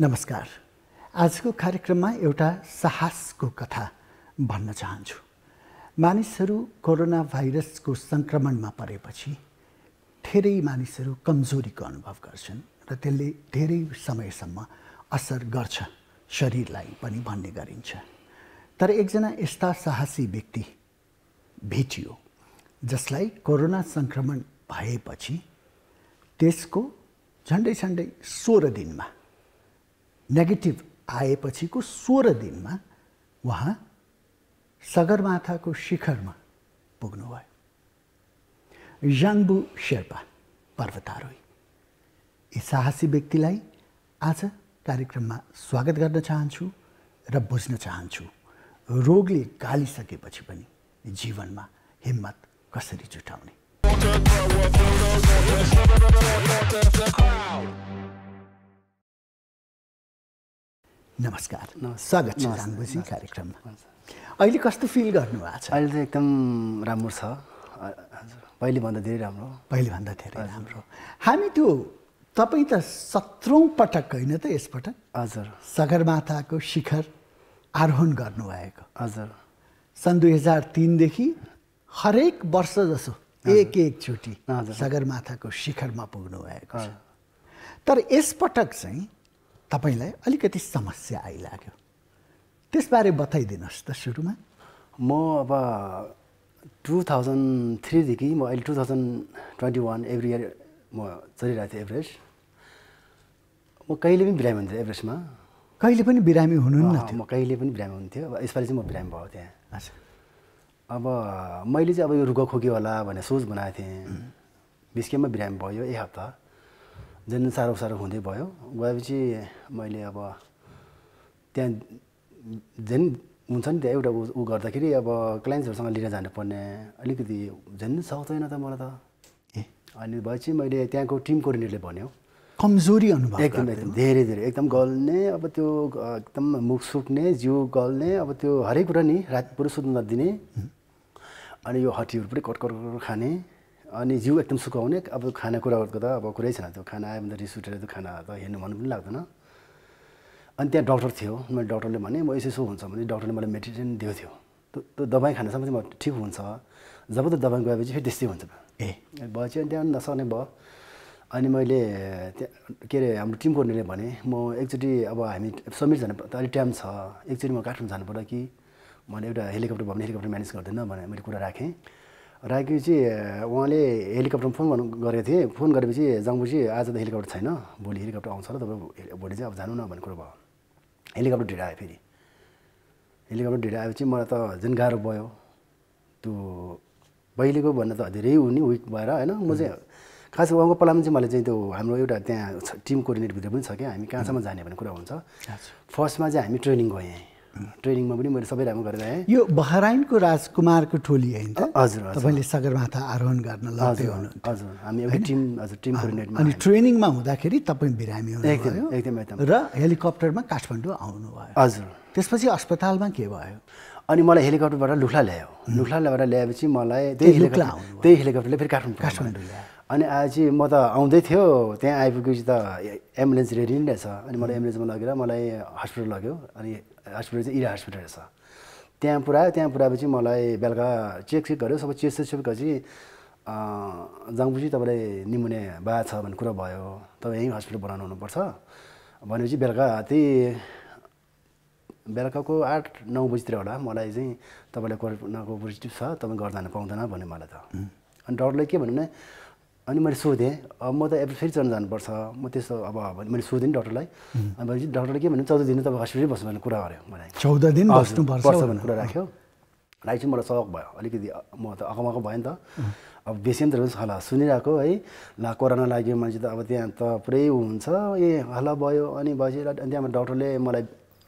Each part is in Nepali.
नमस्कार आजको कार्यक्रममा एउटा साहसको कथा भन्न चाहन्छु मानिसहरू कोरोना भाइरसको सङ्क्रमणमा परेपछि धेरै मानिसहरू कमजोरीको अनुभव गर्छन् र त्यसले धेरै समयसम्म असर गर्छ शरीरलाई पनि भन्ने गरिन्छ तर एकजना यस्ता साहसी व्यक्ति भेटियो जसलाई कोरोना सङ्क्रमण भएपछि त्यसको झन्डै झन्डै सोह्र दिनमा नेगेटिभ आएपछिको सोह्र दिनमा उहाँ सगरमाथाको शिखरमा पुग्नुभयो याङबु शेर्पा पर्वतारोही यी साहसी व्यक्तिलाई आज कार्यक्रममा स्वागत गर्न चाहन्छु र बुझ्न चाहन्छु रोगले गालिसकेपछि पनि जीवनमा हिम्मत कसरी जुटाउने नमस्कार स्वागत छ रामबुजी कार्यक्रममा अहिले कस्तो फिल गर्नुभएको छ अहिले त एकदम राम्रो छ पहिलेभन्दा धेरै राम्रो पहिलेभन्दा धेरै राम्रो हामी त्यो तपाईँ त सत्रौँ पटक होइन त यसपटक हजुर सगरमाथाको शिखर आरोहण गर्नुभएको हजुर सन् दुई हजार तिनदेखि हरेक वर्ष जसो एक एकचोटि सगरमाथाको शिखरमा पुग्नु भएको छ तर यसपटक चाहिँ तपाईँलाई अलिकति समस्या आइलाग्यो त्यसबारे बताइदिनुहोस् त सुरुमा म अब टु थाउजन्ड थ्रीदेखि म अहिले two thousand twenty one every year म चलिरहेको थिएँ एभरेज म कहिले पनि बिरामी हुन्थ्यो एभरेजमा कहिले पनि बिरामी हुनुहुन्न म कहिले पनि बिरामी हुन्थ्यो अब यसपालि चाहिँ म बिरामी भएको थिएँ अब मैले चाहिँ अब यो रुख खोक्यो होला भनेर सोच बनाएको थिएँ बिस्केमा बिरामी भयो एक हप्ता झन् साह्रो साह्रो हुँदै भयो गएपछि मैले अब त्यहाँ झन् हुन्छ नि त्यहाँ एउटा ऊ गर्दाखेरि अब क्लाइन्ट्सहरूसँग लिएर जानुपर्ने अलिकति झन् सक्दैन त मलाई त ए अनि भएपछि मैले त्यहाँको टिम कोर्डिनेटरले भन्यो कमजोरी अनुभव एकदम एकदम धेरै धेरै एकदम गल्ने अब त्यो एकदम मुख सुक्ने जिउ गल्ने अब त्यो हरेक कुरा नि रातपुर सुत्नु नदिने अनि यो हड्डीहरू पनि कटकट खाने अनि जिउ एकदम सुकाउने अब खाना खानेकुराहरूको त अब कुरै छैन त्यो खाना आयो भने त रिस उठेर त्यो खाना त हेर्नु मन पनि लाग्दैन अनि त्यहाँ डक्टर थियो मैले डक्टरले भने म यसो यसो हुन्छ भने डक्टरले मलाई मेडिसिन दिएको थियो त्यो दबाई खानेसम्म चाहिँ म ठिक हुन्छ जब त दबाई गएपछि फेरि त्यस्तै हुन्छ ए भएपछि अनि त्यहाँ नसक्ने भयो अनि मैले त्यहाँ के अरे हाम्रो टिम कोर्डिनेटले भने म एकचोटि अब हामी समीर जानु त अलिक टाइम छ एकचोटि म काठमाडौँ जानु पर्यो कि मैले एउटा हेलिकप्टर भयो भने हेलिकप्टर म्यानेज गर्दैन भनेर मैले कुरा राखेँ राघिवजी उहाँले हेलिकप्टरमा फोन गर्नु गरेको थिएँ फोन गरेपछि जाङ्बुजी आज त हेलिकप्टर छैन भोलि हेलिकप्टर आउँछ र तपाईँ भोलि चाहिँ अब जानु न भन्ने कुरो भयो हेलिकप्टर ढिलो आयो फेरि हेलिकप्टर ढिलो आएपछि मलाई त झन् गाह्रो भयो त्यो पहिलेको भन्दा त धेरै हुने विक भएर होइन म चाहिँ खास उहाँको पलामा चाहिँ मैले चाहिँ त्यो हाम्रो एउटा त्यहाँ टिम कोअर्डिनेटभित्र पनि छ क्या हामी कहाँसम्म जाने भन्ने कुरा हुन्छ फर्स्टमा चाहिँ हामी ट्रेनिङ गयौँ ट्रेनिङमा पनि मैले सबै राम्रो गरेर आएँ यो बहराइनको राजकुमारको टोली होइन हजुर तपाईँले सगरमाथा आरोहण गर्न हुनु हजुर हामी एउटा टिम हजुर टिम कोर्डिनेटमा अनि ट्रेनिङमा हुँदाखेरि तपाईँ बिरामी हुनुभयो एकदम र हेलिकप्टरमा काठमाडौँ आउनुभयो हजुर त्यसपछि अस्पतालमा के भयो अनि मलाई हेलिकप्टरबाट लुख्ला ल्यायो लुख्ला ल्याएर ल्याएपछि मलाई त्यही हेलिकप्टर त्यही हेलिकप्टरले फेरि काठमाडौँ काठमाडौँ ल्यायो अनि आएपछि म त आउँदै थियो त्यहाँ आइपुगेपछि त एम्बुलेन्स रेडी नै रहेछ अनि मलाई एम्बुलेन्समा लगेर मलाई हस्पिटल लग्यो अनि हस्पिटल चाहिँ इरा हस्पिटल रहेछ त्यहाँ पुऱ्यायो त्यहाँ पुऱ्याएपछि मलाई बेलुका चेक चेक गऱ्यो सबै चेक चेक गरेपछि जाउँपछि तपाईँलाई निमोनिया बा छ भन्ने कुरा भयो तपाईँ यहीँ हस्पिटल बनाउनु हुनुपर्छ भनेपछि बेलुका त्यही बेलुकाको आठ नौ बजीतिर होला मलाई चाहिँ तपाईँलाई कोरोनाको पोजिटिभ छ तपाईँ घर जानु पाउँदैन भन्यो मलाई त अनि डक्टरले के भन्यो भने अनि मैले सोधेँ अब म त एप्रिल फेरि चढ्न जानुपर्छ म त्यस्तो अब मैले सोधेँ नि डक्टरलाई अनि भनेपछि डक्टरले के भन्यो चौध दिन तपाईँ हस्पिटलै बस्नु भन्ने कुरा गऱ्यो मलाई चौध दिन बस्नु पर्छ भन्ने कुरा राख्यो राई चाहिँ मलाई सक भयो अलिकति म त अकमाको भयो नि त अब बेसी पनि त रहेछ हल्ला सुनिरहेको है ला कोरोना लाग्यो मान्छे त अब त्यहाँ त पुरै हुन्छ ए हल्ला भयो अनि बसेर त्यहाँबाट डक्टरले मलाई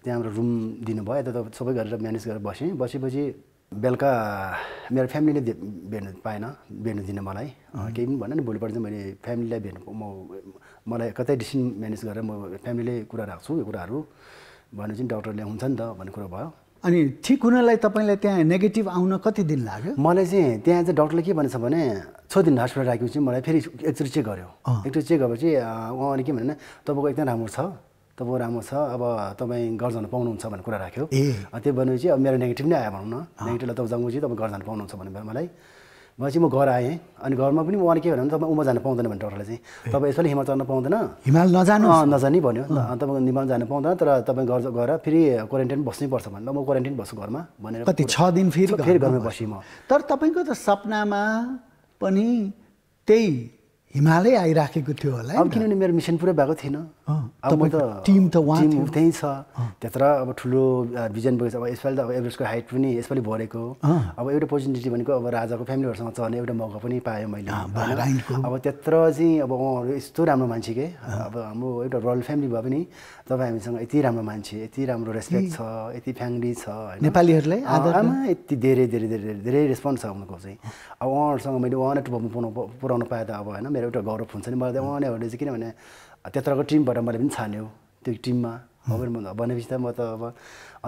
त्यहाँबाट रुम दिनुभयो यता त सबै गरेर म्यानेज गरेर बसेँ बसेपछि बेलुका मेरो फ्यामिलीले भेट्नु पाएन भेट्नु दिन मलाई केही पनि भएन नि भोलिपल्ट चाहिँ मैले फ्यामिलीलाई भेट्नु म मलाई कतै डिसिसन म्यानेज गरेर म फ्यामिलीले कुरा राख्छु यो कुराहरू भने चाहिँ डक्टरले हुन्छ नि त भन्ने कुरो भयो अनि ठिक हुनलाई तपाईँलाई त्यहाँ नेगेटिभ आउन कति दिन लाग्यो मलाई चाहिँ त्यहाँ चाहिँ डक्टरले के भनेछ भने छ दिन हस्पिटल राखेपछि मलाई फेरि एकचोटि चेक गर्यो एकचोटि चेक गरेपछि उहाँले के भने तपाईँको एकदम राम्रो छ तपाईँ राम्रो छ अब तपाईँ घर पाउनुहुन्छ भन्ने कुरा राख्यो त्यो भनेपछि अब मेरो नेगेटिभ नै आयो भनौँ न नेगेटिभलाई तपाईँ जाउँपछि तपाईँ घर जानु पाउनुहुन्छ भन्नुभयो मलाई भनेपछि म घर आएँ अनि घरमा पनि उहाँले के भन्यो भने तपाईँ उमा जानु पाउँदैन भने डक्टरले चाहिँ तपाईँ यसरी हिमाल चढ्न पाउँदैन हिमाल नजानु नजानी भन्यो तपाईँ हिमाल जानु पाउँदैन तर तपाईँ घर गएर फेरि क्वारेन्टाइन पर्छ भनेर म क्वारेन्टाइन बस्छु घरमा भनेर कति छ दिन फेरि फेरि घरमा बसेँ म तर तपाईँको त सपनामा पनि त्यही हिमालय आइराखेको थियो होला अब किनभने मेरो मिसन पुरै भएको थिएन अब त टिम त टिम त्यहीँ छ त्यत्र अब ठुलो भिजन बोकेको छ अब यसपालि त अब एभरेस्टको हाइट पनि यसपालि भरेको अब एउटा अपर्च्युनिटी भनेको अब राजाको फ्यामिलीहरूसँग चढ्ने एउटा मौका पनि पाएँ मैले अब त्यत्र चाहिँ अब उहाँहरू यस्तो राम्रो मान्छे के अब हाम्रो एउटा रोयल फ्यामिली भए पनि तपाईँ हामीसँग यति राम्रो मान्छे यति राम्रो रेस्पेक्ट छ यति फ्यामिली छ नेपालीहरूलाई आमा यति धेरै धेरै धेरै धेरै धेरै रेस्पोन्स छ उनीहरूको चाहिँ अब उहाँहरूसँग मैले उहाँलाई टुप्पाउनु पुऱ्याउनु पुऱ्याउनु पाएँ त अब होइन मेरो एउटा गौरव हुन्छ नि मलाई त उहाँहरूले चाहिँ किनभने त्यत्रको टिमबाट मैले पनि छान्यो त्यो टिममा भनेपछि त म त अब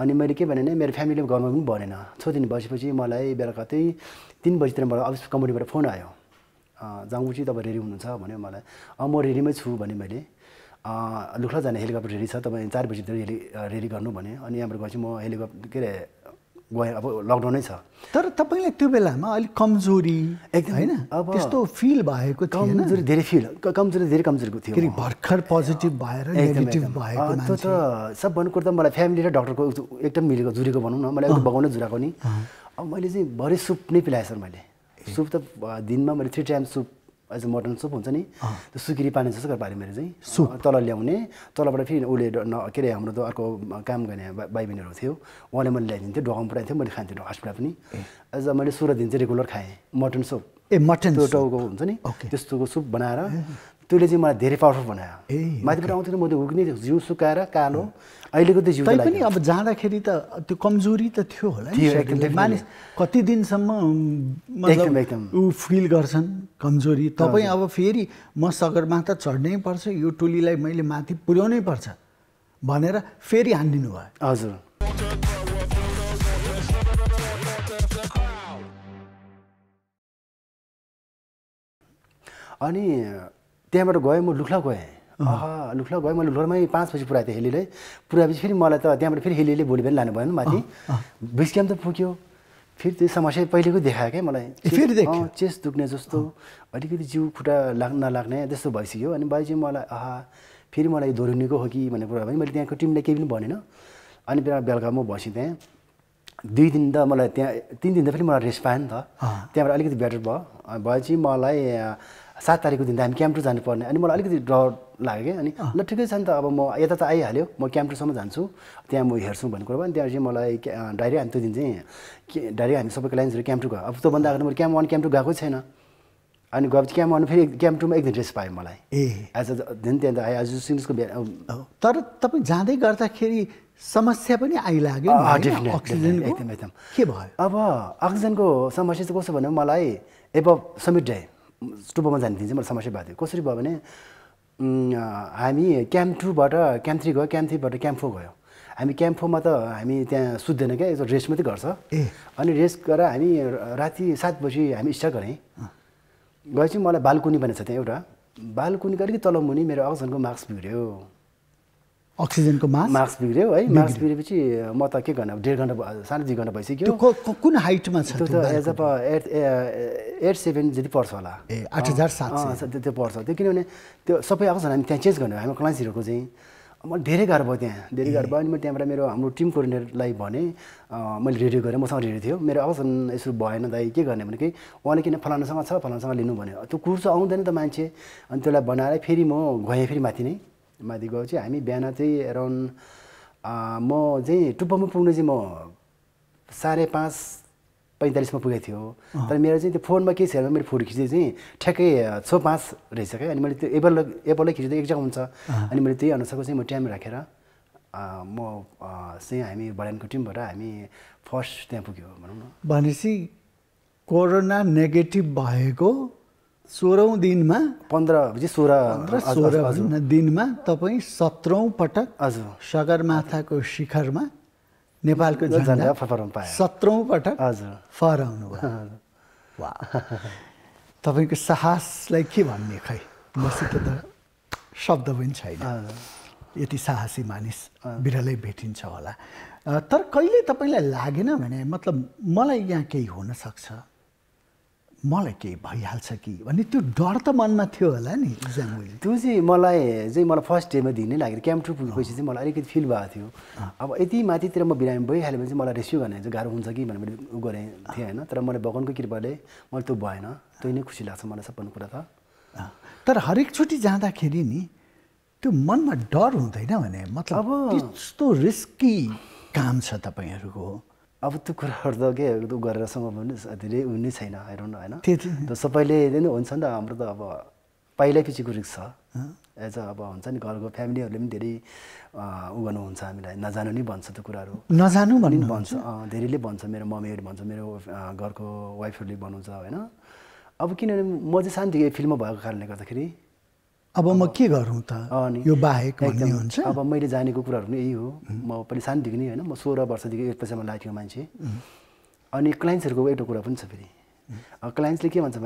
अनि मैले के भने मेरो फ्यामिलीले घरमा पनि भनेन छ दिन बसेपछि मलाई बेलुका त्यही तिन बजीतिर मलाई अफिस कम्पनीबाट फोन आयो जाउँ चाहिँ तपाईँ रेडी हुनुहुन्छ भन्यो मलाई अँ म रेडीमै छु भने मैले लुख्ला जाने हेलिकप्टर रेडी छ तपाईँ चार बजीभित्र हेली रेडी गर्नु भने अनि यहाँबाट गएपछि म हेलिकप्टर के अरे गएँ अब लकडाउनै छ तर तपाईँलाई त्यो बेलामा अलिक कमजोरी एकदम होइन अब त्यस्तो फिल भएको कमजोरी धेरै फिल कमजोरी धेरै कमजोरीको थियो भर्खर पोजिटिभ भएर नेगेटिभ भएको त्यो त सबभन्दा कुरो त मलाई फ्यामिली र डक्टरको एकदम मिलेको जुरेको भनौँ न मलाई एकदम बगाउनै जुराएको नि अब मैले चाहिँ भरे सुप नै पिलाएँ सर मैले सुप त दिनमा मैले three times soup as a mutton soup हुन्छ नि त्यो सुकिरी पानी जस्तो गरेर मेरो चाहिँ सुप तल ल्याउने तलबाट फेरि उसले के अरे हाम्रो त अर्को काम गर्ने भाइ बहिनीहरू थियो उहाँले मैले ल्याइदिन्थ्यो ढोकामा पुऱ्याइन्थ्यो मैले खान्थेँ हस्पिटल पनि एज अ मैले सोह्र दिन चाहिँ रेगुलर खाएँ मटन सुप ए मटन टाउको हुन्छ नि त्यस्तोको सुप बनाएर त्यसले चाहिँ मलाई धेरै पावरफुल बनायो ए माथिबाट आउँथेन म त हुग्ने जिउ सुकाएर कालो अहिलेको त जिउ पनि अब जाँदाखेरि त त्यो कमजोरी त थियो होला मानिस कति दिनसम्म एकदम एकदम ऊ फिल गर्छन् कमजोरी तपाईँ अब फेरि म सगरमाथा चढ्नै पर्छ यो टोलीलाई मैले माथि पुर्याउनै पर्छ भनेर फेरि हानिदिनु भयो हजुर अनि त्यहाँबाट गएँ म लुख्ला गएँ अह लुख्ला गएँ मैले लुर्मै पाँच बजी पुऱ्याएको थिएँ हेलीले पुऱ्याएपछि फेरि मलाई त त्यहाँबाट फेरि हेलीले भोलि पनि लानु भएन माथि बिस त पुग्यो फेरि त्यो समस्या पहिलेको देखायो क्या मलाई फेरि चेस्ट दुख्ने जस्तो अलिकति जिउ खुट्टा लाग् नलाग्ने त्यस्तो भइसक्यो अनि बाजे मलाई आहा फेरि मलाई दोहोऱ्याउनेको हो कि भन्ने कुरा भने मैले त्यहाँको टिमले केही पनि भनेन अनि बेला बेलुका म बसेँ त्यहाँ दुई दिन त मलाई त्यहाँ तिन दिन त फेरि मलाई रेस्ट पाएँ नि त त्यहाँबाट अलिकति बेटर भयो भएपछि मलाई सात तारिकको दिन त हामी क्याम्प्रो जानुपर्ने अनि मलाई अलिकति डर लाग्यो क्या अनि ल ठिकै छ नि त अब म यता त आइहाल्यो म क्याम्प्रोसम्म जान्छु त्यहाँ म हेर्छु भन्ने कुरो अनि त्यहाँ चाहिँ मलाई डाइरेक्ट हामी त्यो दिन चाहिँ डाइरेक्ट हामी सबैको लाइन्सहरू क्याम्प गयो अब त्योभन्दा अगाडि मैले क्याम्प वान क्याम्प गएको छैन अनि गएपछि क्याम्प वान फेरि क्याम्प टूमा एक दिन रेस्ट पाएँ मलाई ए एज अ त्यहाँ त आयो आज सिङ्गिसको तर तपाईँ जाँदै गर्दाखेरि समस्या पनि आइलाग्यो एकदम एकदम के भयो अब अक्सिजनको समस्या चाहिँ कस्तो भन्यो मलाई एब समिट डे टुप्पोमा जाने दिन चाहिँ मलाई समस्या भएको थियो कसरी भयो भने हामी क्याम्प टूबाट क्याम्प थ्री गयो क्याम्प थ्रीबाट क्याम्प फोर गयो हामी क्याम्प फोरमा त हामी त्यहाँ सुत्दैन क्या यसो रेस्ट मात्रै गर्छ अनि रेस्ट गरेर हामी राति सात बजी हामी स्टार्ट गरेँ गएपछि मलाई बालकुनी भनेको छ त्यहाँ एउटा बालकुनीको अलिकति तलमुनि मेरो अक्सनको मार्क्स बिग्रियो अक्सिजनको मास मास बिग्रियो है मास्क बिग्रेपछि म त के गर्ने डेढ घन्टा साढे दुई घन्टा भइसक्यो कुन हाइटमा छ त्यो त as a eight eight seven जति पर्छ होला ए आठ हजार सात त्यो पर्छ त्यो किनभने त्यो सबै आएको छ हामी त्यहाँ चेन्ज गर्ने हाम्रो क्लाइन्ट्सहरूको चाहिँ मलाई धेरै गाह्रो भयो त्यहाँ धेरै गाह्रो भयो अनि म त्यहाँबाट मेरो हाम्रो टिम कोर्डिनेटरलाई भने मैले रेडियो गरेँ मसँग रेडियो थियो मेरो आउँछ यसो भएन दाइ के गर्ने भने केही उहाँले किन फलानासँग छ फलानासँग लिनु भन्यो त्यो कुर्सो आउँदैन त मान्छे अनि त्यसलाई बनाएर फेरि म गएँ फेरि माथि नै माथि गएको चाहिँ हामी बिहान चाहिँ एराउन्ड म चाहिँ टुप्पोमा पुग्ने चाहिँ म साढे पाँच पैँतालिसमा पुगेको थियो तर मेरो चाहिँ त्यो फोनमा केही छैन मेरो फोटो खिच्दै चाहिँ ठ्याक्कै छ पाँच रहेछ क्या अनि मैले त्यो एपल एप्पललाई खिच्दा एक जग्गा हुन्छ अनि मैले त्यही अनुसारको चाहिँ म टाइम राखेर म चाहिँ हामी भडानको टिमबाट हामी फर्स्ट त्यहाँ पुग्यो भनौँ न भनेपछि कोरोना नेगेटिभ भएको सोह्रौँ दिनमा पन्ध्रपछि सोह्र पन्ध्र सोह्र दिनमा तपाईँ सत्रौँ पटक हजुर सगरमाथाको शिखरमा नेपालको झन्डा सत्रौँ पटक हजुर फहराउनु तपाईँको साहसलाई के भन्ने खै मसित त शब्द पनि छैन यति साहसी मानिस बिरलै भेटिन्छ होला तर कहिले तपाईँलाई लागेन भने मतलब मलाई यहाँ केही हुनसक्छ मलाई केही भइहाल्छ कि भन्ने त्यो डर त मनमा थियो होला नि त्यो चाहिँ मलाई चाहिँ मलाई फर्स्ट डेमा दिनै लागेर क्याम्प्रु पुगेपछि चाहिँ मलाई अलिकति फिल भएको थियो अब यति माथितिर म बिरामी भइहाल्यो भने चाहिँ मलाई रेस्यु भने चाहिँ गाह्रो हुन्छ कि भनेर उ गरेँ थिएँ होइन तर मलाई भगवान्को कृपाले मलाई त्यो भएन त्यही नै खुसी लाग्छ मलाई सबभन्दा कुरा त तर हरेकचोटि जाँदाखेरि नि त्यो मनमा डर हुँदैन भने मतलब अब त्यस्तो रिस्की काम छ तपाईँहरूको अब त्यो कुराहरू त के ऊ गरेर सम्भव पनि धेरै उयो नै छैन हेरौँ न होइन त्यो सबैले नै हुन्छ नि त हाम्रो त अब पछि कुरिक छ एज अब हुन्छ नि घरको फ्यामिलीहरूले पनि धेरै ऊ गर्नुहुन्छ हामीलाई नजानु नै भन्छ त्यो कुराहरू नजानु भन्ने भन्छ धेरैले भन्छ मेरो मम्मीहरू भन्छ मेरो घरको वाइफहरूले भन्नुहुन्छ होइन अब किनभने म चाहिँ सानोदेखि फिल्ममा भएको कारणले गर्दाखेरि अब म के गरौँ त अनि यो बाहेक भन्ने हुन्छ अब मैले जानेको कुराहरू पनि यही हो म पनि सानोदेखि नै होइन म सोह्र वर्षदेखि एक पैसामा लागेको मान्छे अनि क्लाइन्ट्सहरूको एउटा कुरा पनि छ फेरि क्लाइन्ट्सले के भन्छ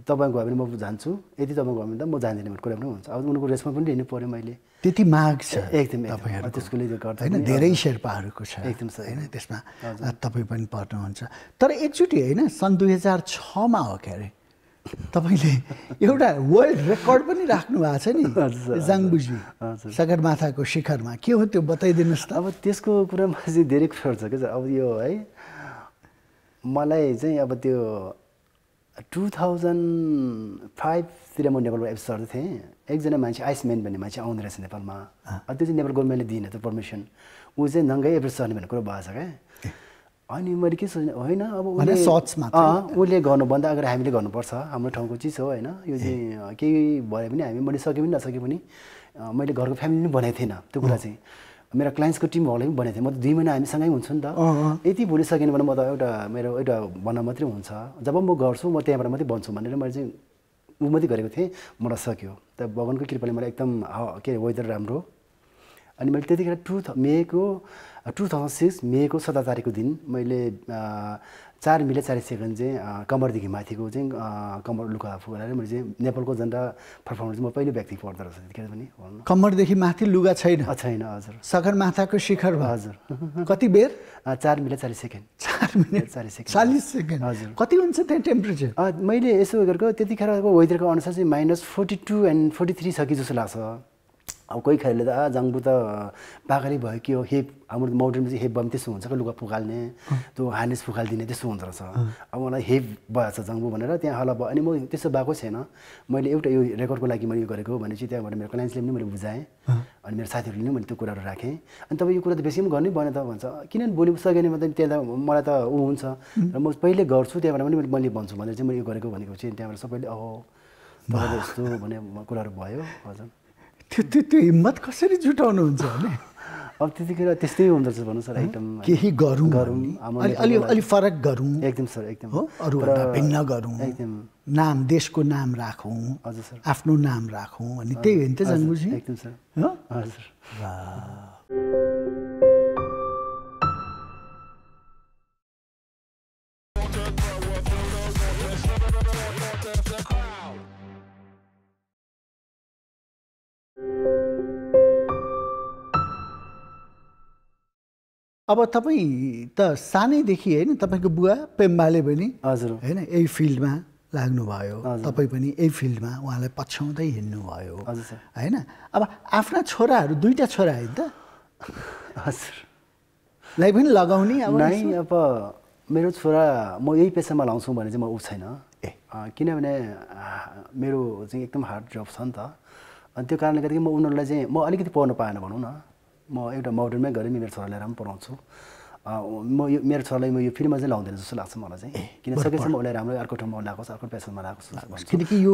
भने तपाईँ गयो भने म जान्छु यदि तपाईँ गयो भने त म जान्दिनँ भन्ने कुरा पनि हुन्छ अब उनीहरूको रेस्पोन्स पनि लिनु पऱ्यो मैले त्यति माग छ एकदमै त्यसकोले गर्दा होइन धेरै शेर्पाहरूको छ एकदम छ होइन त्यसमा तपाईँ पनि पर्नुहुन्छ तर एकचोटि होइन सन् दुई हजार छमा हो के अरे तपाईँले एउटा वर्ल्ड रेकर्ड पनि राख्नु भएको छ नि जाङबुजी सगरमाथाको शिखरमा के हो त्यो बताइदिनुहोस् त अब त्यसको कुरामा चाहिँ धेरै कुराहरू छ क्या अब यो है मलाई चाहिँ अब त्यो टु थाउजन्ड फाइभतिर म नेपालमा एप्स सर्दै थिएँ एकजना मान्छे आइसम्यान भन्ने मान्छे आउँदो रहेछ नेपालमा त्यो चाहिँ नेपाल गभर्मेन्टले दिएन त्यो पर्मिसन ऊ चाहिँ नङ्गै एप्रेस सर्ने भन्ने कुरो भएको छ क्या अनि मैले के सोच्ने होइन अब उसले सचमा उसले गर्नुभन्दा अगाडि हामीले गर्नुपर्छ हाम्रो ठाउँको चिज हो होइन यो चाहिँ केही भयो भने हामी मैले सके पनि नसके पनि मैले घरको फ्यामिली पनि बनाएको थिएन त्यो कुरा चाहिँ मेरो क्लाइन्ट्सको टिमहरूलाई पनि बनाएको थिएँ म त दुई महिना हामीसँगै हुन्छु नि त यति सकेन भने म त एउटा मेरो एउटा भन्न मात्रै हुन्छ जब म गर्छु म त्यहाँबाट मात्रै बन्छु भनेर मैले चाहिँ ऊ मात्रै गरेको थिएँ मलाई सक्यो त भगवान्को कृपाले मलाई एकदम के अरे वेदर राम्रो अनि मैले त्यतिखेर टु मेको टु थाउजन्ड सिक्स मेको सत्र तारिकको दिन मैले चार मिले चालिस सेकेन्ड चाहिँ कम्मरदेखि माथिको चाहिँ कमर लुगा फुलाएर मैले चाहिँ नेपालको जनता चाहिँ म पहिलो व्यक्ति पर्दो रहेछ त्यतिखेर पनि कम्मरदेखि माथि लुगा छैन छैन हजुर सगरमाथाको शिखर भयो हजुर कति बेर चार मिले चालिस सेकेन्ड चार मिले चालिस सेकेन्ड चालिस सेकेन्ड हजुर कति हुन्छ त्यहाँ टेम्परेचर मैले यसो गरेको त्यतिखेरको वेदरको अनुसार चाहिँ minus forty two and forty three छ कि जस्तो लाग्छ अब कोही खेलले त आ जाङ्बु त पागली भयो कि हो हेप हाम्रो चाहिँ हेप भयो भने त्यस्तो हुन्छ क्या लुगा फुकाल्ने त्यो हार्नेस फुकालिदिने त्यस्तो हुँदो रहेछ अब मलाई हेप भएछ जाङ्बु भनेर त्यहाँ हल भयो अनि म त्यस्तो भएको छैन मैले एउटा यो रेकर्डको लागि मैले यो गरेको भनेपछि त्यहाँबाट मेरो क्लाइन्सले पनि मैले बुझाएँ अनि मेरो साथीहरूले पनि मैले त्यो कुराहरू राखेँ अनि तपाईँ यो कुरा त बेसी पनि गर्नै भएन त भन्छ किनभने बोल्नु सकेन भने त त्यहाँ त मलाई त ऊ हुन्छ र म पहिले गर्छु त्यहाँबाट पनि मैले भन्छु भनेर चाहिँ मैले यो गरेको भनेको चाहिँ त्यहाँबाट सबैले अहो तपाईँले यस्तो भन्ने कुराहरू भयो हजुर त्यो त्यो त्यो हिम्मत कसरी जुटाउनुहुन्छ भने अब त्यतिखेर त्यस्तै रहेछ भन्नु सर आइटम केही गरौँ गरौँ अलि अलि फरक गरौँ एकदम सर एकदम हो अरू भिन्न गरौँ एकदम नाम देशको नाम राखौँ हजुर सर आफ्नो नाम राखौँ अनि त्यही हो नि त जान्नु एकदम सर हजुर अब तपाईँ त सानैदेखि होइन तपाईँको बुवा पेम्बाले पनि हजुर होइन यही फिल्डमा लाग्नुभयो तपाईँ पनि यही फिल्डमा उहाँलाई पछ्याउँदै हिँड्नुभयो होइन अब आफ्ना छोराहरू दुईवटा छोरा होइन त हजुरलाई पनि लगाउने अब नै अब मेरो छोरा म यही पेसामा लाउँछु भने चाहिँ म ऊ छैन ए किनभने मेरो चाहिँ एकदम हार्ड जब छ नि त अनि त्यो कारणले गर्दाखेरि म उनीहरूलाई चाहिँ म अलिकति पढ्नु पाएन भनौँ न म एउटा मोडर्नमै गरेँ मेरो छोरालाई राम्रो पढाउँछु म यो मेरो छोरालाई म यो फिल्डमा चाहिँ लाउँदैन जस्तो लाग्छ मलाई चाहिँ किन सकेसम्म उसलाई राम्रो अर्को ठाउँमा लगाएको छ अर्को पेसनमा लगाएको छ किनकि यो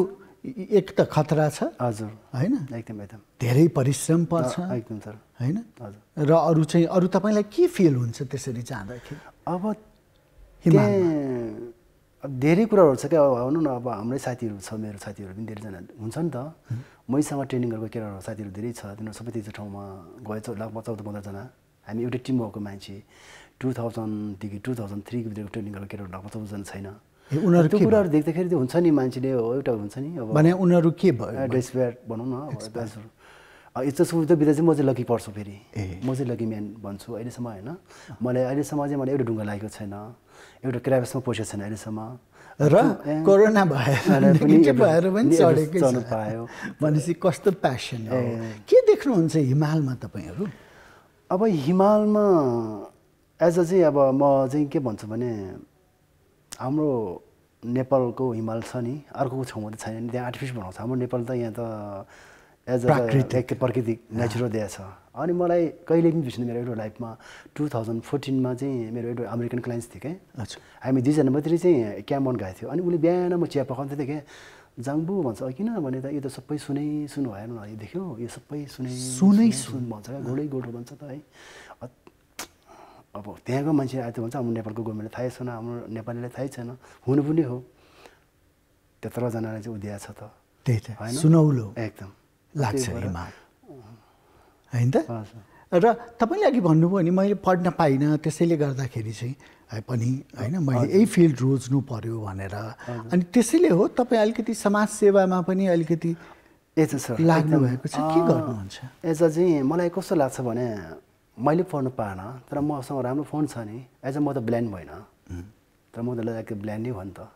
एक त खतरा छ हजुर होइन एकदम एकदम धेरै परिश्रम पर्छ एकदम सर होइन हजुर र अरू चाहिँ अरू तपाईँलाई के फिल हुन्छ त्यसरी जाँदाखेरि अब त्यहाँ अब धेरै कुराहरू छ क्या अब भनौँ न अब हाम्रै साथीहरू छ मेरो साथीहरू पनि धेरैजना हुन्छ नि त मैसँग ट्रेनिङ गरेको केटाहरू साथीहरू धेरै छ तिनीहरू सबै त्यो ठाउँमा गएछ लगभग चौध पन्ध्रजना हामी एउटै टिम भएको मान्छे टु थाउजन्डदेखि टु थाउजन्ड थ्रीको भित्रको ट्रेनिङ गरेको केटाहरू लगभग चौधजना छैन उनीहरू त्यो कुराहरू देख्दाखेरि त्यो हुन्छ नि मान्छेले हो एउटा हुन्छ नि अब उनीहरू के भयो ड्रेसवेयर भनौँ न यस्तो सुविधा बिदा चाहिँ म चाहिँ लकी पर्छु फेरि म चाहिँ लकी म्यान भन्छु अहिलेसम्म होइन मलाई अहिलेसम्म चाहिँ मलाई एउटा ढुङ्गा लागेको छैन एउटा क्राइसिसमा पसेको छैन अहिलेसम्म र कोरोना भएर भएर पनि चढेकै पायो भनेपछि कस्तो प्यासन हो के देख्नुहुन्छ हिमालमा तपाईँहरू अब हिमालमा एज अ चाहिँ अब म चाहिँ के भन्छु भने हाम्रो नेपालको हिमाल छ नि अर्को छेउमा त छैन नि त्यहाँ आर्टिफिस बनाउँछ हाम्रो नेपाल त यहाँ त एज अ प्रकृति नेचुरल दिएछ अनि मलाई कहिले पनि बिर्सिनु मेरो एउटा लाइफमा टु थाउजन्ड फोर्टिनमा चाहिँ मेरो एउटा अमेरिकन क्लाइन्ट्स थियो क्या हामी दुईजना मात्रै चाहिँ क्याम्पन गएको थियो अनि उसले बिहान म चिया पकाउँदै थिएँ क्या जाङ्बु भन्छ किन भने त यो त सबै सुनै सुन भएन यो देख्यो यो सबै सुनै सुनै सुन भन्छ क्या गोडै गोडो भन्छ त है अब त्यहाँको मान्छे आए थियो भन्छ हाम्रो नेपालको गभर्मेन्टलाई थाहै छैन हाम्रो नेपालीलाई थाहै छैन हुनु पनि हो त्यत्रोजनालाई चाहिँ उद्या छ त त्यही त सुनौलो एकदम लाग्छ इमाम होइन त र तपाईँले अघि भन्नुभयो नि मैले पढ्न पाइनँ त्यसैले गर्दाखेरि चाहिँ पनि होइन मैले यही फिल्ड रोज्नु पर्यो भनेर अनि त्यसैले हो तपाईँ अलिकति समाजसेवामा पनि अलिकति एज सर लाग्नु भएको छ के गर्नुहुन्छ एज चाहिँ मलाई कस्तो लाग्छ भने मैले पढ्नु पाएन तर मसँग राम्रो फोन छ नि एज अ म त ब्ल्यान्ड भएन तर म त ब्ल्यान्ड नै भन् त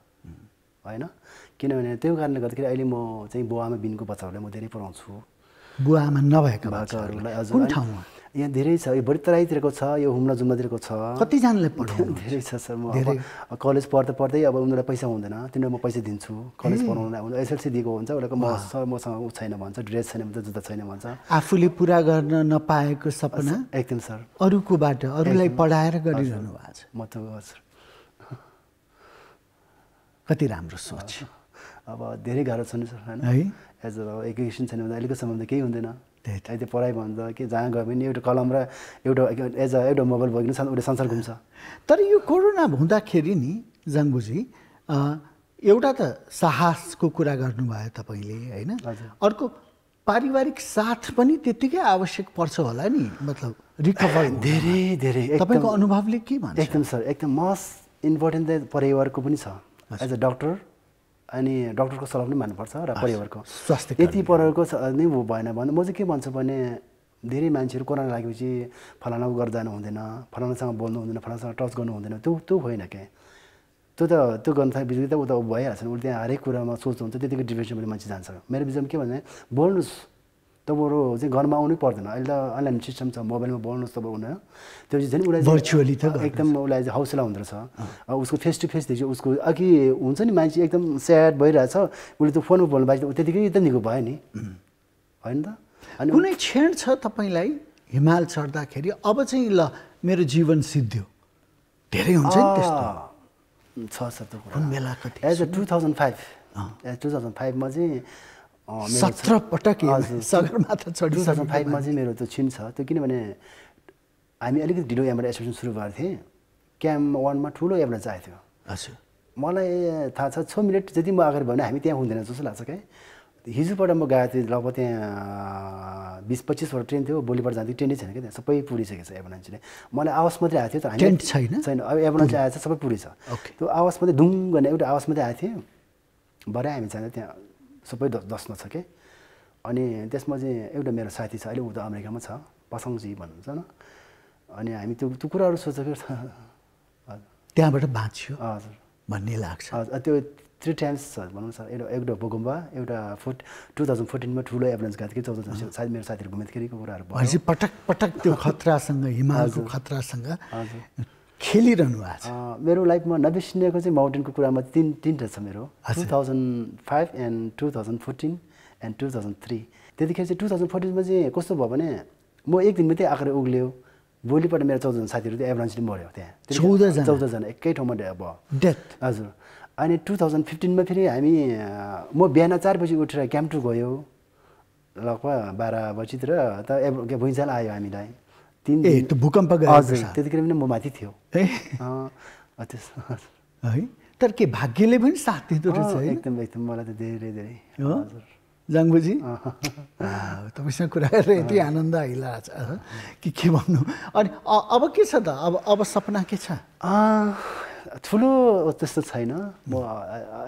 होइन किनभने त्यो कारणले गर्दाखेरि अहिले म चाहिँ बुवामा बिनको बच्चाहरूलाई म धेरै पढाउँछु बुवा आमा नभएका बच्चाहरूलाई ठाउँमा यहाँ धेरै छ यो बढी तराईतिरको छ यो हुम्ला जुम्लातिरको छ कतिजनालाई पढाउनु धेरै छ सर म कलेज पढ्दा पढ्दै अब उनीहरूलाई पैसा हुँदैन तिनीहरू म पैसा दिन्छु कलेज पढाउनु एसएलसी दिएको हुन्छ उनीहरूको म सर मसँग ऊ छैन भन्छ ड्रेस छैन भन्छ जुत्ता छैन भन्छ आफूले पुरा गर्न नपाएको सपना एकदम सर अरूकोबाट अरूलाई पढाएर गरिरहनु भएको छ म त गर्छु कति राम्रो सोच अब धेरै गाह्रो छ नि सर होइन है एज अब एजुकेसन छैन भने अहिलेको समयमा केही हुँदैन त्यो पढाइ भन्छ कि जहाँ गयो भने एउटा कलम र एउटा एज अ एउटा मोबाइल भने उसले संसार घुम्छ तर यो कोरोना हुँदाखेरि नि जाङबुजी एउटा त साहसको कुरा गर्नुभयो तपाईँले होइन अर्को पारिवारिक साथ पनि त्यत्तिकै आवश्यक पर्छ होला नि मतलब रिकभर धेरै धेरै तपाईँको अनुभवले के भन्छ एकदम सर एकदम मस्ट इम्पोर्टेन्ट त परिवारको पनि छ एज अ डक्टर अनि डक्टरको सल्लाह पनि मान्नुपर्छ र परिवारको स्वास्थ्य यति परिवारको नै भएन भने म चाहिँ के भन्छु भने धेरै मान्छेहरू कोरोना लागेपछि फलाना गरेर जानु हुँदैन फलानासँग बोल्नु हुँदैन फलानासँग टच गर्नु हुँदैन त्यो त्यो होइन क्या त्यो त त्यो गर्नु थाहा बिजुली त उता भइहाल्छ उसले त्यहाँ हरेक कुरामा सोच्नुहुन्छ त्यतिको डिप्रेसनमा मान्छे जान्छ मेरो बिजुलीमा के भने बोल्नुहोस् तपाईँहरू चाहिँ घरमा आउनै पर्दैन अहिले त अनलाइन सिस्टम छ मोबाइलमा बोल्नुहोस् तपाईँ उनीहरू त्यो चाहिँ झन् उसलाई भर्चुअली त एकदम उसलाई चाहिँ हौसला हुँदो रहेछ उसको फेस टु फेस देख्छ उसको अघि हुन्छ नि मान्छे एकदम स्याड भइरहेछ उसले त्यो फोनमा बोल्नु बाँच्दा त्यतिकै त निको भयो नि होइन त अनि कुनै क्षण छ तपाईँलाई हिमाल चढ्दाखेरि अब चाहिँ ल मेरो जीवन सिद्धियो धेरै हुन्छ नि त्यस्तो छ सर त्यो कति as a two thousand five as two thousand फाइभमा चाहिँ सत्र पटक सगरमाथा चढ्यो सेभेन फाइभमा चाहिँ मेरो त्यो छिन छ त्यो किनभने हामी अलिकति ढिलो यहाँबाट एसोसिएसन सुरु गरेको थिएँ क्याम्प वानमा ठुलो यहाँबाट चाहिएको थियो मलाई थाहा छ छ मिनट जति म अगाडि भने हामी त्यहाँ हुँदैन जस्तो लाग्छ क्या हिजोबाट म गएको थिएँ लगभग त्यहाँ बिस पच्चिसवटा ट्रेन थियो भोलिपल्ट जाँदा ट्रेनै छैन क्या त्यहाँ सबै पुरिसकेको छ एम्बुलेन्सले मलाई आवास मात्रै आएको थियो त हामी छैन छैन अब एम्बुलेन्स आएछ सबै पुरी छ त्यो आवास मात्रै धुङ गर्ने एउटा आवास मात्रै आएको थियो भरे हामी जाँदा त्यहाँ सबै दसमा छ कि अनि त्यसमा चाहिँ एउटा मेरो साथी छ अहिले ऊ त अमेरिकामा छ पसाङजी भन्नुहुन्छ न अनि हामी त्यो त्यो कुराहरू सोचेको छ त्यहाँबाट बाँच्यो हजुर भन्ने लाग्छ हजुर त्यो थ्री टाइम्स छ भनौँ न एउटा एउटा भूकम्प एउटा फोर्ट टु थाउजन्ड फोर्टिनमा ठुलो एभरेन्स गएको थियो चौध सायद मेरो साथीहरू घुमेको कुराहरू भएपछि पटक पटक त्यो खतरासँग हिमालको खतरासँग खेलिरहनु भएको छ मेरो लाइफमा नबिर्सिनेको चाहिँ माउन्टेनको कुरामा तिन तिनवटा छ मेरो two thousand five and two thousand fourteen and two thousand three त्यतिखेर चाहिँ टु थाउजन्ड फोर्टिनमा चाहिँ कस्तो भयो भने म एक दिन मात्रै आएर उग्ल्यो भोलिपल्ट मेरो चौधजना साथीहरू त्यो पनि मऱ्यो त्यहाँ चौधजना चौधजना एकै ठाउँमा भयो डेथ हजुर अनि टु थाउजन्ड फिफ्टिनमा फेरि हामी म बिहान चार बजी उठेर क्याम्प टू गयो लगभग बाह्र बजीतिर त एभ भुइँचाल आयो हामीलाई तिन त्यो भूकम्प हजुर त्यतिखेर पनि म माथि थियो है है तर के भाग्यले पनि साथ दिँदो रहेछ एकदम एकदम मलाई त धेरै धेरै हजुर तपाईँसँग कुरा गरेर यति आनन्द आइला छ कि के भन्नु अनि अब के छ त अब अब सपना के छ ठुलो त्यस्तो छैन म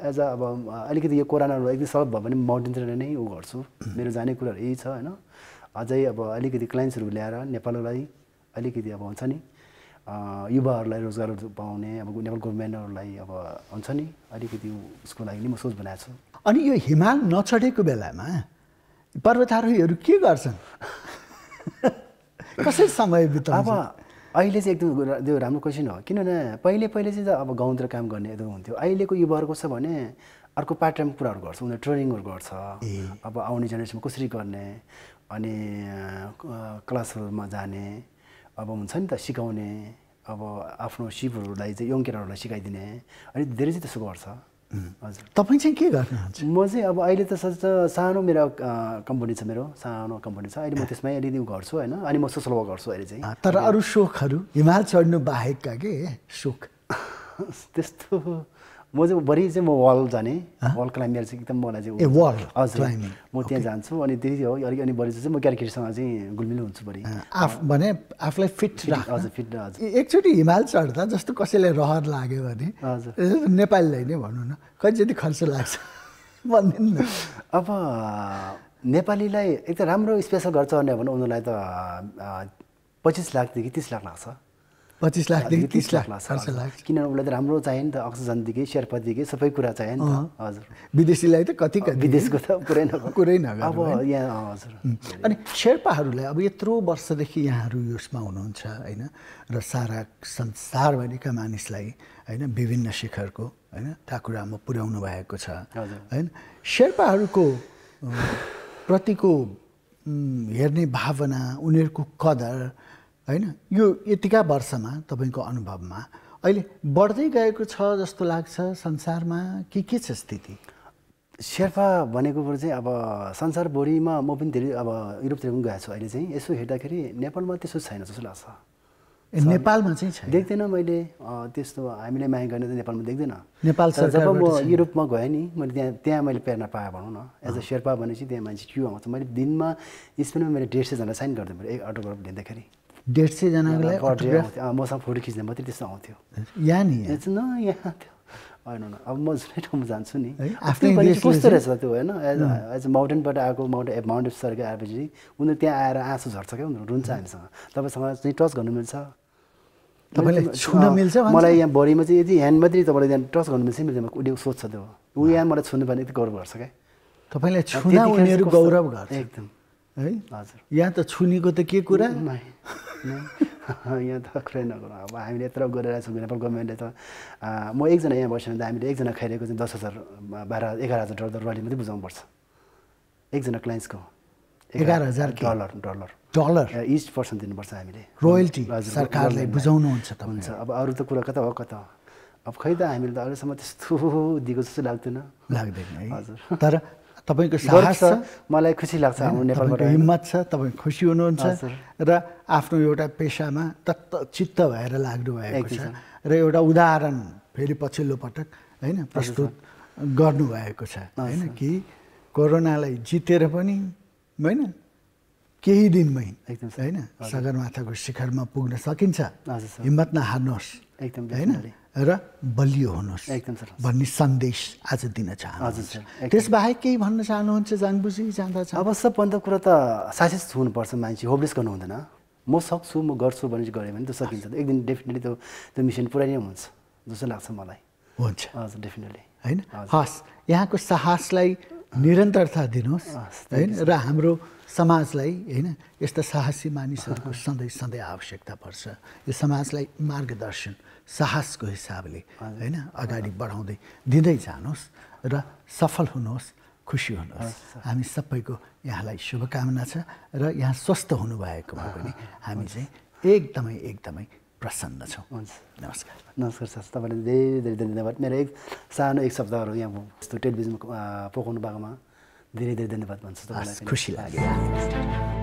एज अब अलिकति यो कोरोनाहरू एकदम सब भयो भने माउन्टेनतिर नै उ गर्छु मेरो जाने कुराहरू यही छ होइन अझै अब अलिकति क्लाइन्ट्सहरू ल्याएर नेपाललाई अलिकति अब हुन्छ नि युवाहरूलाई रोजगार पाउने अब नेपाल गभर्मेन्टहरूलाई अब हुन्छ नि अलिकति उसको लागि नि म सोच बनाएको छु अनि यो हिमाल नचढेको बेलामा पर्वतारोहीहरू के गर्छन् कसरी समय बिताउँछ अब अहिले चाहिँ एकदम त्यो राम्रो क्वेसन हो किनभने पहिले पहिले चाहिँ त अब गाउँतिर काम गर्ने एकदम हुन्थ्यो अहिलेको युवाहरूको छ भने अर्को पार्ट टाइम कुराहरू गर्छ उनीहरू ट्रेनिङहरू गर्छ अब आउने जेनेरेसनमा कसरी गर्ने अनि क्लासहरूमा जाने अब हुन्छ नि त सिकाउने अब आफ्नो सिपहरूलाई चाहिँ यङ्केरहरूलाई सिकाइदिने अनि धेरै चाहिँ त्यसो गर्छ हजुर तपाईँ चाहिँ के गर्नुहुन्छ म चाहिँ अब अहिले त सानो मेरो कम्पनी छ मेरो सानो कम्पनी छ अहिले म त्यसमै अलिअलि गर्छु होइन अनि म सोसल वर्क गर्छु अहिले चाहिँ तर अरू सोखहरू हिमाल चढ्नु बाहेकका के सोख त्यस्तो म चाहिँ बढी चाहिँ म वाल जाने वाल क्लाइम्बिङ चाहिँ एकदम मलाई चाहिँ वाल हजुर म त्यहाँ जान्छु अनि त्यही हो अलिक अनि बढी चाहिँ म क्यारकेटसँग चाहिँ गुलमिल हुन्छु बढी आफ भने आफूलाई फिट हजुर फिट एकचोटि हिमाल चढ्दा जस्तो कसैलाई रहर लाग्यो भने हजुर नेपालीलाई नै भनौँ न जति खर्च लाग्छ भनिदिनु अब नेपालीलाई एक त राम्रो स्पेसल घर चढ्ने हो भने उनीहरूलाई त पच्चिस लाखदेखि तिस लाख लाग्छ पच्चिस लाखदेखि तिस लाख खर्च लाग्छ किनभने उसलाई त राम्रो चाहियो नि त अक्सिजनदेखि शेर्पादेखि सबै कुरा चाहियो नि त हजुर विदेशीलाई त कति विदेशको त कुरै न अब यहाँ हजुर अनि शेर्पाहरूलाई अब यत्रो वर्षदेखि यहाँहरू यसमा हुनुहुन्छ होइन र सारा संसारभरिका मानिसलाई होइन विभिन्न शिखरको होइन ठाकुरामा पुर्याउनु भएको छ होइन शेर्पाहरूको प्रतिको हेर्ने भावना उनीहरूको कदर होइन यो यतिका वर्षमा तपाईँको अनुभवमा अहिले बढ्दै गएको छ जस्तो लाग्छ संसारमा के के छ स्थिति शेर्पा भनेको कुरो चाहिँ अब संसार म पनि धेरै अब युरोपतिर पनि गएको छु अहिले चाहिँ यसो हेर्दाखेरि नेपालमा त्यस्तो छैन जस्तो लाग्छ नेपालमा चाहिँ देख्दैन मैले त्यस्तो हामीले माया गर्ने त नेपालमा देख्दैन नेपाल जब म युरोपमा गएँ नि मैले त्यहाँ त्यहाँ मैले प्रेरणा पाएँ भनौँ न एज अ शेर्पा भनेपछि त्यहाँ मान्छे क्यु आउँछ मैले दिनमा स्पेनमा मैले डेढ सयजना साइन गरिदिएँ मेरो एक अटोग्राफ लिँदाखेरि डेढ सयजनाको लागि मसँग फोटो खिच्ने मात्रै त्यस्तो आउँथ्यो यहाँ नि न यहाँ थियो होइन अब म जुनै ठाउँमा जान्छु नि आफ्नै कस्तो रहेछ त्यो होइन एज एज माउन्टेनबाट आएको माउन्टेन माउन्ट सर्ग आएपछि उनीहरू त्यहाँ आएर आँसु झर्छ क्या उनीहरू रुन्छ हामीसँग तपाईँसँग चाहिँ टच गर्नु मिल्छ मिल्छ मलाई यहाँ बडीमा चाहिँ यदि ह्यान्ड मात्रै तपाईँलाई त्यहाँ टच गर्नु मिल्छ मिल्दैन उसले सोध्छ त्यो ऊ यहाँ मलाई छुनु भने यति गौरव गर्छ क्या तपाईँलाई छुना गौरव गर्छ एकदम है हजुर यहाँ त छुनेको त के कुरा यहाँ त कुरै नगर अब हामीले यत्रो छौँ नेपाल गभर्मेन्टले त म एकजना यहाँ बस्यो भने त हामीले एकजना खाइरहेको चाहिँ दस हजार बाह्र एघार हजार डलर रली मात्रै बुझाउनुपर्छ एकजना क्लाइन्ट्सको एघार हजार डलर डलर डलर इस्ट पर्सेन्ट दिनुपर्छ हामीले रोयल्टी सरकारले बुझाउनुहुन्छ त हुन्छ अब अरू त कुरा कता हो कता हो अब खै त हामीले त अहिलेसम्म त्यस्तो दिएको जस्तो लाग्दैन लाग्दैन है हजुर तर तपाईँको साहस छ मलाई खुसी लाग्छ हाम्रो हिम्मत छ तपाईँ खुसी हुनुहुन्छ र आफ्नो एउटा पेसामा तत्त चित्त भएर लाग्नु भएको छ र एउटा उदाहरण फेरि पछिल्लो पटक होइन प्रस्तुत गर्नुभएको छ होइन कि कोरोनालाई जितेर पनि होइन केही दिनमै होइन सगरमाथाको शिखरमा पुग्न सकिन्छ हिम्मत नहार्नुहोस् होइन र बलियो हुनुहोस् भन्ने सन्देश आज दिन चाहन्छु त्यसबाहेक केही भन्न चाहनुहुन्छ बुझी जाँदा अब सबभन्दा कुरा त साहसित हुनुपर्छ मान्छे होपलेस गर्नु हुँदैन म सक्छु म गर्छु भनेर गऱ्यो भने त सकिन्छ एक दिन डेफिनेटली त्यो त्यो मिसन पुरै नै हुन्छ जस्तो लाग्छ मलाई हुन्छ हजुर डेफिनेटली होइन हस् यहाँको साहसलाई निरन्तरता दिनुहोस् होइन र हाम्रो समाजलाई होइन यस्ता साहसी मानिसहरूको सधैँ सधैँ आवश्यकता पर्छ यो समाजलाई मार्गदर्शन साहसको हिसाबले होइन अगाडि बढाउँदै दिँदै जानुहोस् र सफल हुनुहोस् खुसी हुनुहोस् हामी सबैको यहाँलाई शुभकामना छ र यहाँ स्वस्थ हुनुभएकोमा पनि हामी चाहिँ एकदमै एकदमै प्रसन्न छौँ हुन्छ नमस्कार नमस्कार सर तपाईँलाई धेरै धेरै धन्यवाद मेरो एक सानो एक शब्दहरू यहाँ यस्तो टेलिभिजन पकाउनु भएकोमा धेरै धेरै धन्यवाद भन्छु खुसी लाग्यो